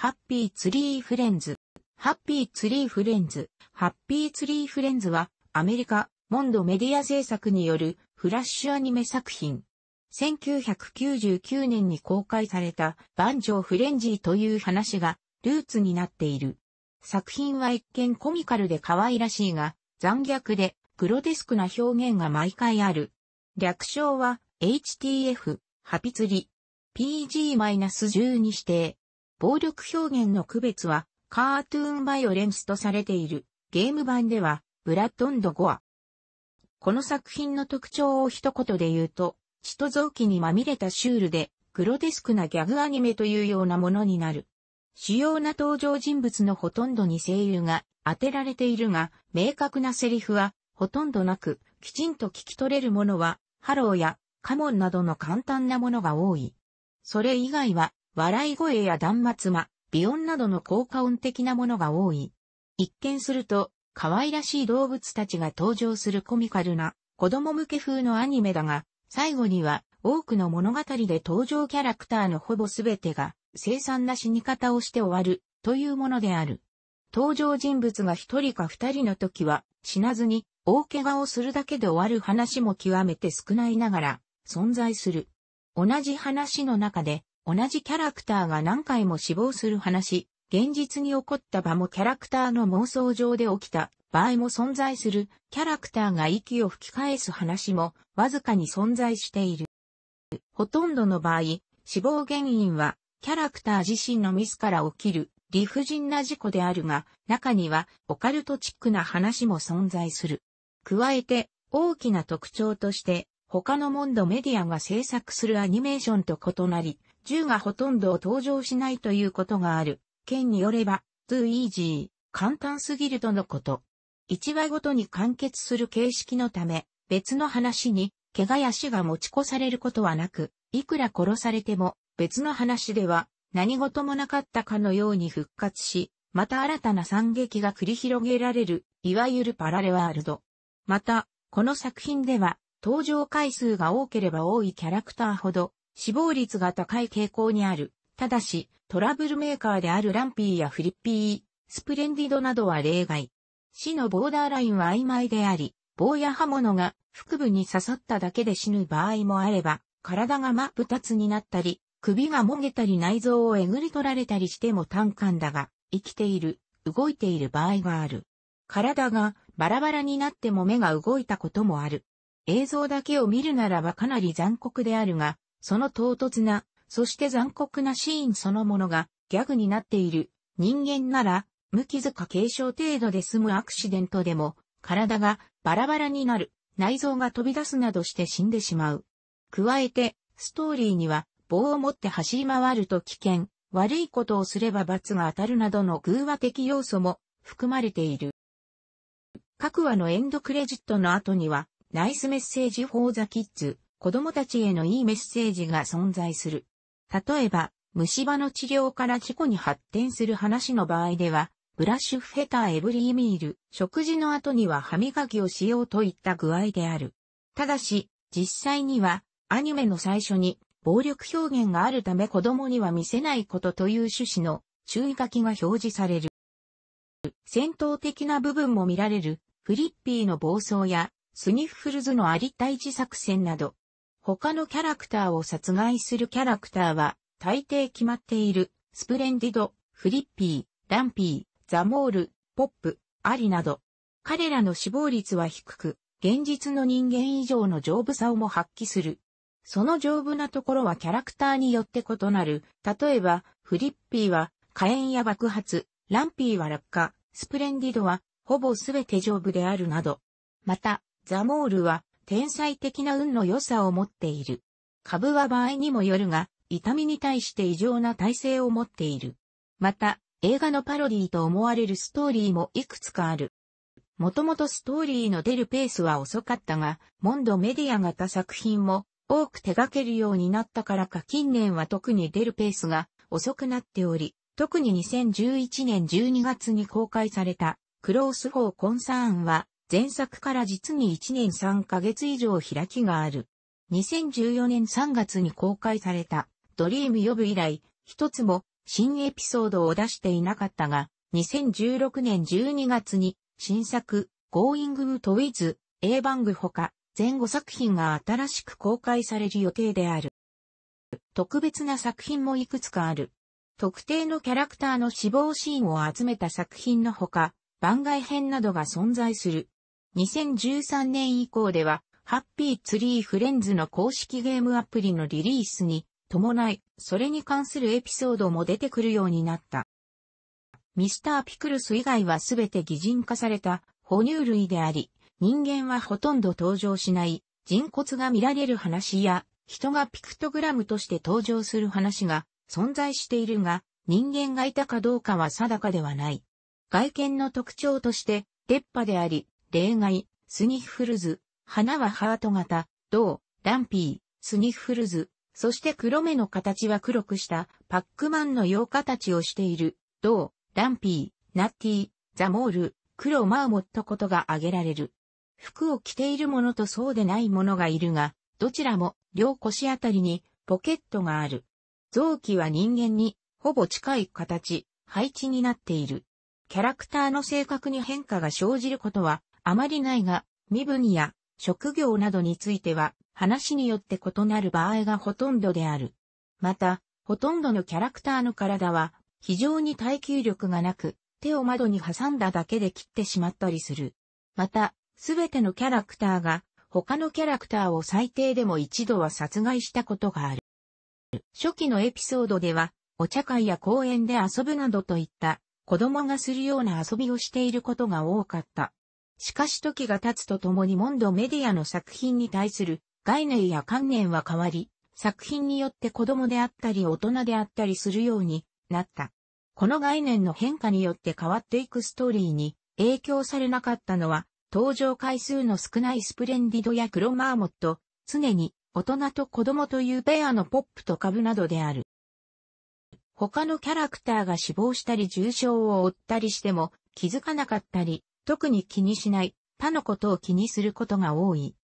ハッピーツリーフレンズ。ハッピーツリーフレンズ。ハッピーツリーフレンズは、アメリカ、モンドメディア制作による、フラッシュアニメ作品。1999年に公開された、バンジョー・フレンジーという話が、ルーツになっている。作品は一見コミカルで可愛らしいが、残虐で、グロテスクな表現が毎回ある。略称は、HTF、ハピツリ。PG-10 に指定。暴力表現の区別は、カートゥーンバイオレンスとされている。ゲーム版では、ブラッドンドゴア。この作品の特徴を一言で言うと、血と臓器にまみれたシュールで、グロデスクなギャグアニメというようなものになる。主要な登場人物のほとんどに声優が当てられているが、明確なセリフはほとんどなく、きちんと聞き取れるものは、ハローやカモンなどの簡単なものが多い。それ以外は、笑い声や断末魔、美音などの効果音的なものが多い。一見すると、可愛らしい動物たちが登場するコミカルな、子供向け風のアニメだが、最後には、多くの物語で登場キャラクターのほぼ全てが、凄惨な死に方をして終わる、というものである。登場人物が一人か二人の時は、死なずに、大怪我をするだけで終わる話も極めて少ないながら、存在する。同じ話の中で、同じキャラクターが何回も死亡する話、現実に起こった場もキャラクターの妄想上で起きた場合も存在する、キャラクターが息を吹き返す話もわずかに存在している。ほとんどの場合、死亡原因はキャラクター自身のミスから起きる理不尽な事故であるが、中にはオカルトチックな話も存在する。加えて、大きな特徴として、他のモンドメディアが制作するアニメーションと異なり、銃がほとんど登場しないということがある。件によれば、too easy、簡単すぎるとのこと。一話ごとに完結する形式のため、別の話に、怪我や死が持ち越されることはなく、いくら殺されても、別の話では、何事もなかったかのように復活し、また新たな惨劇が繰り広げられる、いわゆるパラレワールド。また、この作品では、登場回数が多ければ多いキャラクターほど、死亡率が高い傾向にある。ただし、トラブルメーカーであるランピーやフリッピー、スプレンディドなどは例外。死のボーダーラインは曖昧であり、棒や刃物が腹部に刺さっただけで死ぬ場合もあれば、体が真っ二つになったり、首がもげたり内臓をえぐり取られたりしても単管だが、生きている、動いている場合がある。体がバラバラになっても目が動いたこともある。映像だけを見るならばかなり残酷であるが、その唐突な、そして残酷なシーンそのものがギャグになっている。人間なら、無傷か軽傷程度で済むアクシデントでも、体がバラバラになる、内臓が飛び出すなどして死んでしまう。加えて、ストーリーには、棒を持って走り回ると危険、悪いことをすれば罰が当たるなどの偶話的要素も含まれている。各話のエンドクレジットの後には、ナイスメッセージフォーザキッズ子供たちへのいいメッセージが存在する。例えば、虫歯の治療から事故に発展する話の場合では、ブラッシュフェターエブリーミール、食事の後には歯磨きをしようといった具合である。ただし、実際には、アニメの最初に、暴力表現があるため子供には見せないことという趣旨の注意書きが表示される。戦闘的な部分も見られる、フリッピーの暴走や、スニッフルズのありたい自作戦など、他のキャラクターを殺害するキャラクターは、大抵決まっている、スプレンディド、フリッピー、ランピー、ザモール、ポップ、アリなど。彼らの死亡率は低く、現実の人間以上の丈夫さをも発揮する。その丈夫なところはキャラクターによって異なる。例えば、フリッピーは火炎や爆発、ランピーは落下、スプレンディドはほぼすべて丈夫であるなど。また、ザモールは天才的な運の良さを持っている。株は場合にもよるが、痛みに対して異常な耐性を持っている。また、映画のパロディと思われるストーリーもいくつかある。もともとストーリーの出るペースは遅かったが、モンドメディア型作品も多く手掛けるようになったからか近年は特に出るペースが遅くなっており、特に2011年12月に公開されたクロースフォーコンサーンは前作から実に1年3ヶ月以上開きがある。2014年3月に公開されたドリーム呼ぶ以来、一つも新エピソードを出していなかったが、2016年12月に新作ゴーイングト o w ズ、A 番組ほか前後作品が新しく公開される予定である。特別な作品もいくつかある。特定のキャラクターの死亡シーンを集めた作品のほか、番外編などが存在する。2013年以降では、ハッピーツリーフレンズの公式ゲームアプリのリリースに伴い、それに関するエピソードも出てくるようになった。ミスターピクルス以外はすべて擬人化された哺乳類であり、人間はほとんど登場しない人骨が見られる話や、人がピクトグラムとして登場する話が存在しているが、人間がいたかどうかは定かではない。外見の特徴として、鉄波であり、例外、スニッフルズ、花はハート型、銅、ランピー、スニッフルズ、そして黒目の形は黒くしたパックマンのよ形をしている、銅、ランピー、ナッティー、ザモール、黒マーモットことが挙げられる。服を着ているものとそうでないものがいるが、どちらも両腰あたりにポケットがある。臓器は人間にほぼ近い形、配置になっている。キャラクターの性格に変化が生じることはあまりないが、身分や職業などについては話によって異なる場合がほとんどである。また、ほとんどのキャラクターの体は非常に耐久力がなく、手を窓に挟んだだけで切ってしまったりする。また、すべてのキャラクターが他のキャラクターを最低でも一度は殺害したことがある。初期のエピソードでは、お茶会や公園で遊ぶなどといった子供がするような遊びをしていることが多かった。しかし時が経つとともにモンドメディアの作品に対する概念や観念は変わり、作品によって子供であったり大人であったりするようになった。この概念の変化によって変わっていくストーリーに影響されなかったのは、登場回数の少ないスプレンディドやクロマーモット、常に大人と子供というペアのポップと株などである。他のキャラクターが死亡したり重傷を負ったりしても気づかなかったり、特に気にしない、他のことを気にすることが多い。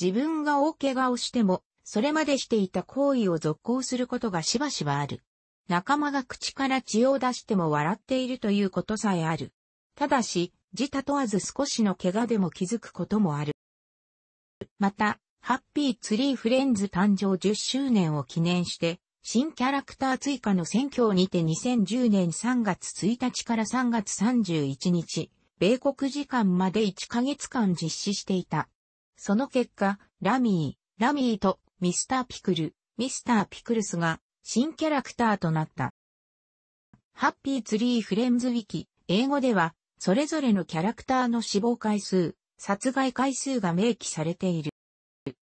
自分が大怪我をしても、それまでしていた行為を続行することがしばしばある。仲間が口から血を出しても笑っているということさえある。ただし、自他問わず少しの怪我でも気づくこともある。また、ハッピーツリーフレンズ誕生10周年を記念して、新キャラクター追加の選挙にて2010年3月1日から3月31日、米国時間まで1ヶ月間実施していた。その結果、ラミー、ラミーとミスターピクル、ミスターピクルスが新キャラクターとなった。ハッピーツリーフレンズウィキ、英語では、それぞれのキャラクターの死亡回数、殺害回数が明記されている。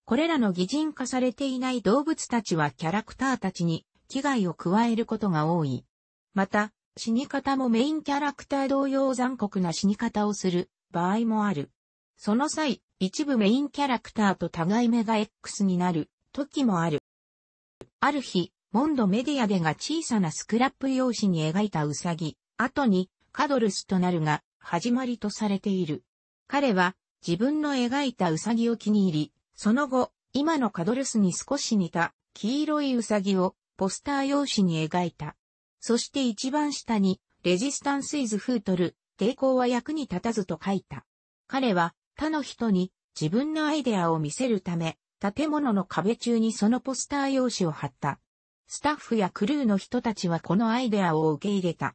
これらの擬人化されていない動物たちはキャラクターたちに危害を加えることが多い。また、死に方もメインキャラクター同様残酷な死に方をする場合もある。その際、一部メインキャラクターと互い目が X になる時もある。ある日、モンドメディアでが小さなスクラップ用紙に描いたウサギ、後にカドルスとなるが、始まりとされている。彼は自分の描いたウサギを気に入り、その後、今のカドルスに少し似た黄色いウサギをポスター用紙に描いた。そして一番下に、レジスタンスイズフートル、抵抗は役に立たずと書いた。彼は他の人に自分のアイデアを見せるため、建物の壁中にそのポスター用紙を貼った。スタッフやクルーの人たちはこのアイデアを受け入れた。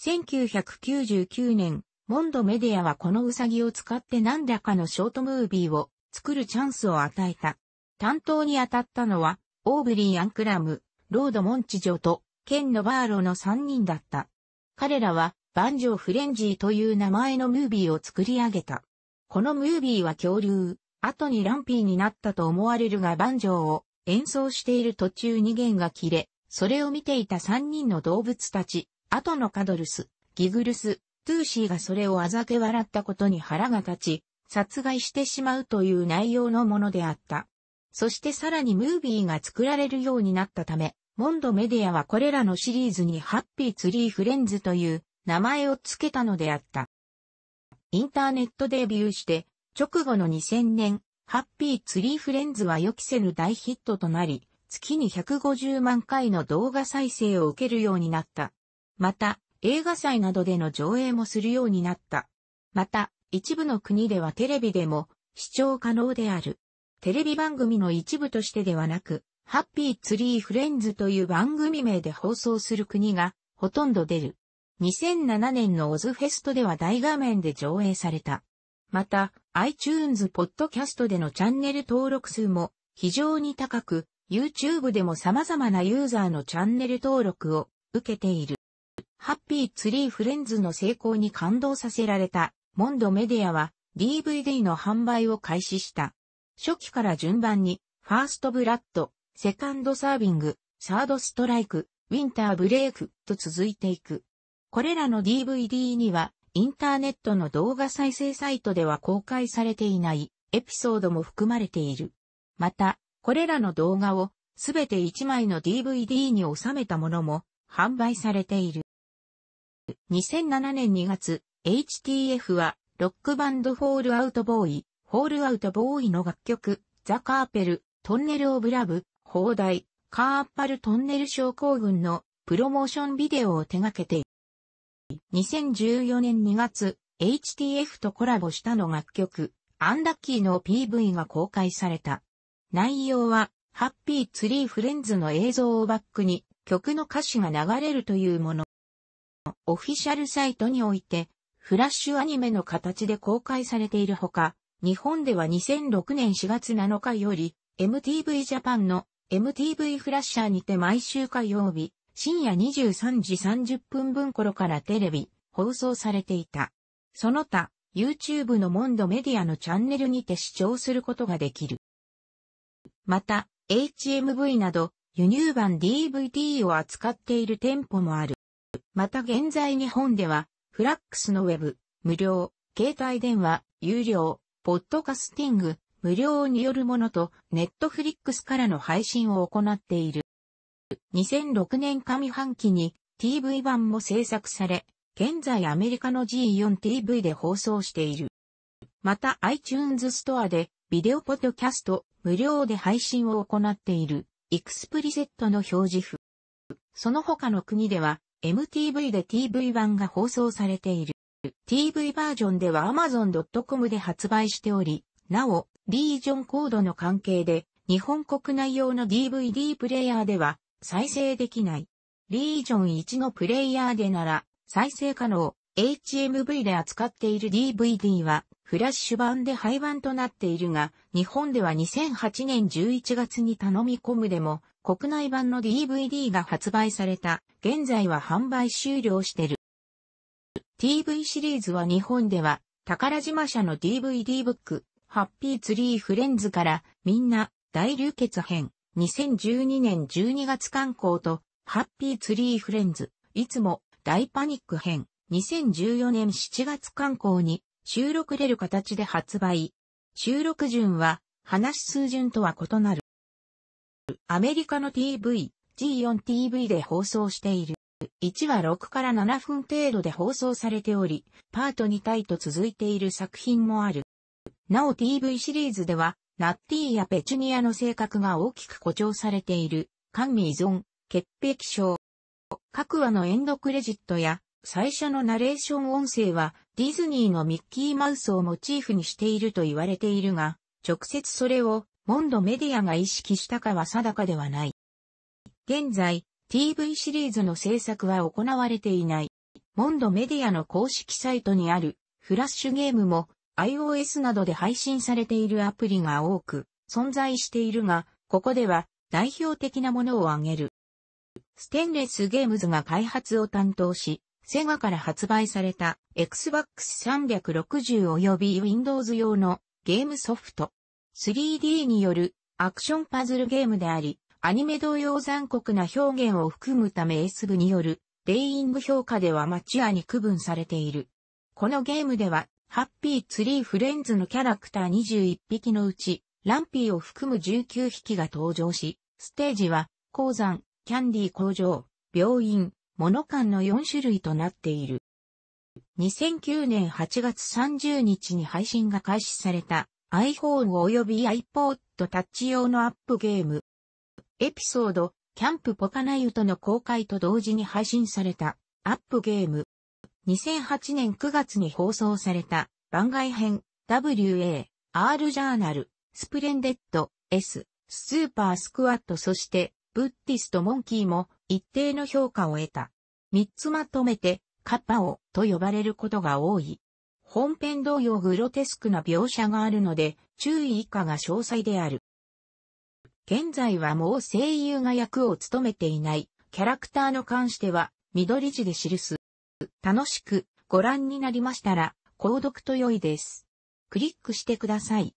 1999年、モンドメディアはこのウサギを使って何らかのショートムービーを作るチャンスを与えた。担当に当たったのは、オーブリー・アンクラム、ロード・モンチジョとケン・ノバーロの3人だった。彼らは、バンジョー・フレンジーという名前のムービーを作り上げた。このムービーは恐竜、後にランピーになったと思われるがバンジョーを演奏している途中に弦が切れ、それを見ていた3人の動物たち、後のカドルス、ギグルス、トゥーシーがそれをあざけ笑ったことに腹が立ち、殺害してしまうという内容のものであった。そしてさらにムービーが作られるようになったため、モンドメディアはこれらのシリーズにハッピーツリーフレンズという名前を付けたのであった。インターネットデビューして直後の2000年、ハッピーツリーフレンズは予期せぬ大ヒットとなり、月に150万回の動画再生を受けるようになった。また、映画祭などでの上映もするようになった。また、一部の国ではテレビでも視聴可能である。テレビ番組の一部としてではなく、ハッピーツリーフレンズという番組名で放送する国がほとんど出る。2007年のオズフェストでは大画面で上映された。また、iTunes ポッドキャストでのチャンネル登録数も非常に高く、YouTube でも様々なユーザーのチャンネル登録を受けている。ハッピーツリーフレンズの成功に感動させられた、モンドメディアは DVD の販売を開始した。初期から順番に、ファーストブラッド、セカンドサービング、サードストライク、ウィンターブレイクと続いていく。これらの DVD には、インターネットの動画再生サイトでは公開されていないエピソードも含まれている。また、これらの動画をすべて1枚の DVD に収めたものも販売されている。2007年2月、HTF はロックバンドホールアウトボーイ、ホールアウトボーイの楽曲、ザ・カーペル、トンネル・オブ・ラブ砲台、カーッパルトンネル症候群のプロモーションビデオを手掛けている。2014年2月、HTF とコラボしたの楽曲、アンダッキーの PV が公開された。内容は、ハッピーツリーフレンズの映像をバックに曲の歌詞が流れるというもの。オフィシャルサイトにおいて、フラッシュアニメの形で公開されているほか、日本では2006年4月7日より、MTV ジャパンの MTV フラッシャーにて毎週火曜日、深夜23時30分分頃からテレビ、放送されていた。その他、YouTube のモンドメディアのチャンネルにて視聴することができる。また、HMV など、輸入版 DVD を扱っている店舗もある。また現在日本では、フラックスのウェブ、無料、携帯電話、有料、ポッドカスティング、無料によるものと、ネットフリックスからの配信を行っている。2006年上半期に TV 版も制作され、現在アメリカの G4TV で放送している。また iTunes ストアでビデオポッドキャスト無料で配信を行っているエクスプリセットの表示符。その他の国では MTV で TV 版が放送されている。TV バージョンでは Amazon.com で発売しており、なお、リージョンコードの関係で、日本国内用の DVD プレイヤーでは再生できない。リージョン1のプレイヤーでなら再生可能。HMV で扱っている DVD はフラッシュ版で廃盤となっているが、日本では2008年11月に頼み込むでも国内版の DVD が発売された。現在は販売終了してる。TV シリーズは日本では宝島社の DVD ブック、ハッピーツリーフレンズから、みんな、大流血編、2012年12月刊行と、ハッピーツリーフレンズ、いつも、大パニック編、2014年7月刊行に、収録れる形で発売。収録順は、話数順とは異なる。アメリカの TV、G4TV で放送している。1話6から7分程度で放送されており、パート2体と続いている作品もある。なお TV シリーズでは、ナッティーやペチュニアの性格が大きく誇張されている、官民依存、潔癖症。各話のエンドクレジットや、最初のナレーション音声は、ディズニーのミッキーマウスをモチーフにしていると言われているが、直接それを、モンドメディアが意識したかは定かではない。現在、TV シリーズの制作は行われていない。モンドメディアの公式サイトにある、フラッシュゲームも、iOS などで配信されているアプリが多く存在しているが、ここでは代表的なものを挙げる。ステンレスゲームズが開発を担当し、セガから発売された Xbox 360及び Windows 用のゲームソフト。3D によるアクションパズルゲームであり、アニメ同様残酷な表現を含むため S 部によるレイイング評価ではマチュアに区分されている。このゲームではハッピーツリーフレンズのキャラクター21匹のうち、ランピーを含む19匹が登場し、ステージは、鉱山、キャンディー工場、病院、物館の4種類となっている。2009年8月30日に配信が開始された iPhone 及び iPod タッチ用のアップゲーム。エピソード、キャンプポカナユとの公開と同時に配信されたアップゲーム。2008年9月に放送された番外編 WA、R ジャーナル、スプレンデッド、S、スーパースクワットそしてブッティストモンキーも一定の評価を得た。三つまとめてカッパオと呼ばれることが多い。本編同様グロテスクな描写があるので注意以下が詳細である。現在はもう声優が役を務めていないキャラクターの関しては緑字で記す。楽しく、ご覧になりましたら、購読と良いです。クリックしてください。